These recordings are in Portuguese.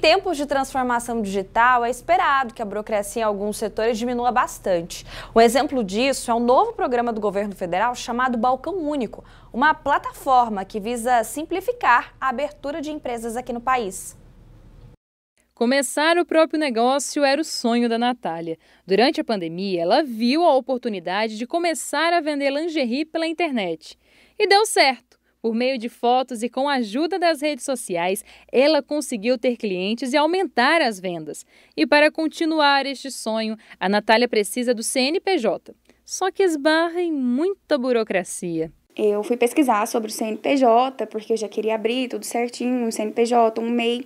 tempos de transformação digital, é esperado que a burocracia em alguns setores diminua bastante. Um exemplo disso é um novo programa do governo federal chamado Balcão Único, uma plataforma que visa simplificar a abertura de empresas aqui no país. Começar o próprio negócio era o sonho da Natália. Durante a pandemia, ela viu a oportunidade de começar a vender lingerie pela internet. E deu certo. Por meio de fotos e com a ajuda das redes sociais, ela conseguiu ter clientes e aumentar as vendas. E para continuar este sonho, a Natália precisa do CNPJ. Só que esbarra em muita burocracia. Eu fui pesquisar sobre o CNPJ, porque eu já queria abrir tudo certinho, um CNPJ, um MEI.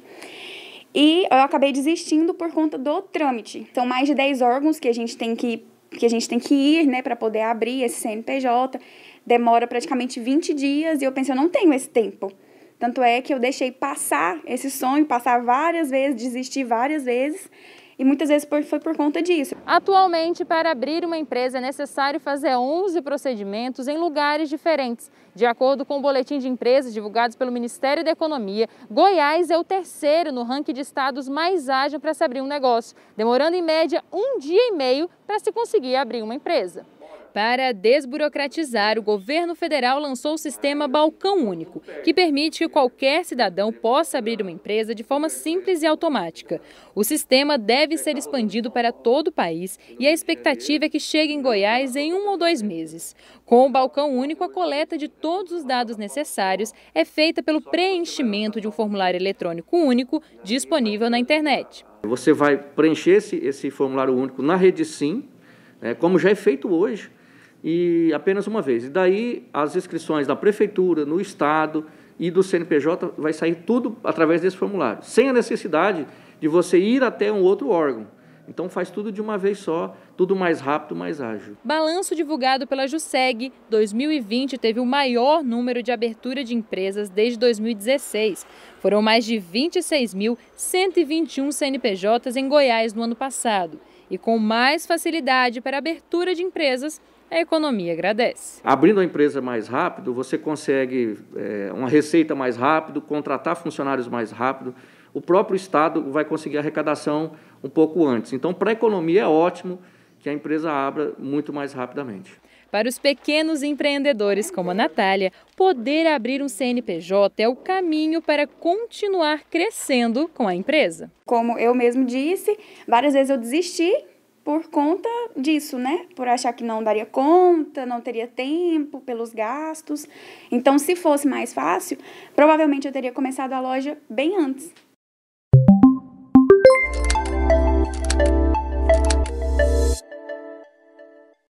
E eu acabei desistindo por conta do trâmite. São mais de 10 órgãos que a gente tem que que a gente tem que ir, né, para poder abrir esse CNPJ. Demora praticamente 20 dias e eu pensei, eu não tenho esse tempo. Tanto é que eu deixei passar esse sonho, passar várias vezes, desistir várias vezes, e muitas vezes foi por conta disso. Atualmente, para abrir uma empresa é necessário fazer 11 procedimentos em lugares diferentes. De acordo com o boletim de empresas divulgados pelo Ministério da Economia, Goiás é o terceiro no ranking de estados mais ágil para se abrir um negócio, demorando em média um dia e meio para se conseguir abrir uma empresa. Para desburocratizar, o governo federal lançou o sistema Balcão Único, que permite que qualquer cidadão possa abrir uma empresa de forma simples e automática. O sistema deve ser expandido para todo o país e a expectativa é que chegue em Goiás em um ou dois meses. Com o Balcão Único, a coleta de todos os dados necessários é feita pelo preenchimento de um formulário eletrônico único disponível na internet. Você vai preencher esse, esse formulário único na rede SIM, né, como já é feito hoje e apenas uma vez. E daí as inscrições da prefeitura, no estado e do CNPJ vai sair tudo através desse formulário, sem a necessidade de você ir até um outro órgão. Então faz tudo de uma vez só, tudo mais rápido, mais ágil. Balanço divulgado pela Juseg, 2020 teve o maior número de abertura de empresas desde 2016. Foram mais de 26.121 CNPJs em Goiás no ano passado e com mais facilidade para abertura de empresas, a economia agradece. Abrindo a empresa mais rápido, você consegue é, uma receita mais rápido, contratar funcionários mais rápido, o próprio Estado vai conseguir arrecadação um pouco antes. Então, para a economia é ótimo que a empresa abra muito mais rapidamente. Para os pequenos empreendedores como a Natália, poder abrir um CNPJ é o caminho para continuar crescendo com a empresa. Como eu mesmo disse, várias vezes eu desisti por conta disso, né? Por achar que não daria conta, não teria tempo pelos gastos. Então, se fosse mais fácil, provavelmente eu teria começado a loja bem antes.